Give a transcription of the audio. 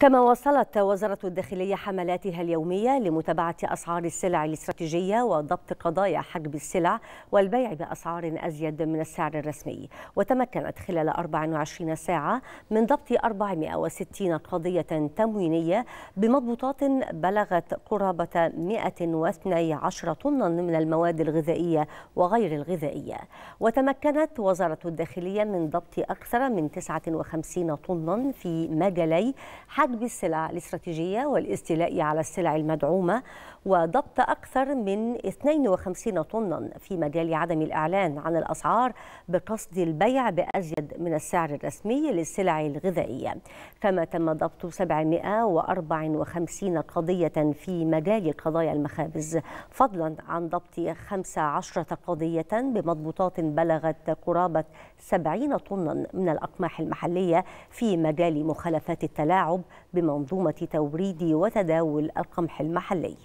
كما واصلت وزارة الداخلية حملاتها اليومية لمتابعة أسعار السلع الاستراتيجية وضبط قضايا حجب السلع والبيع بأسعار أزيد من السعر الرسمي وتمكنت خلال 24 ساعة من ضبط 460 قضية تموينية بمضبوطات بلغت قرابة 112 طنا من المواد الغذائية وغير الغذائية وتمكنت وزارة الداخلية من ضبط أكثر من 59 طنا في مجالي حجب حجب السلع الاستراتيجية والاستيلاء على السلع المدعومة وضبط أكثر من 52 طنا في مجال عدم الإعلان عن الأسعار بقصد البيع بأزيد من السعر الرسمي للسلع الغذائية كما تم ضبط 754 قضية في مجال قضايا المخابز فضلا عن ضبط 15 قضية بمضبوطات بلغت قرابة 70 طنا من الأقماح المحلية في مجال مخالفات التلاعب بمنظومة توريد وتداول القمح المحلي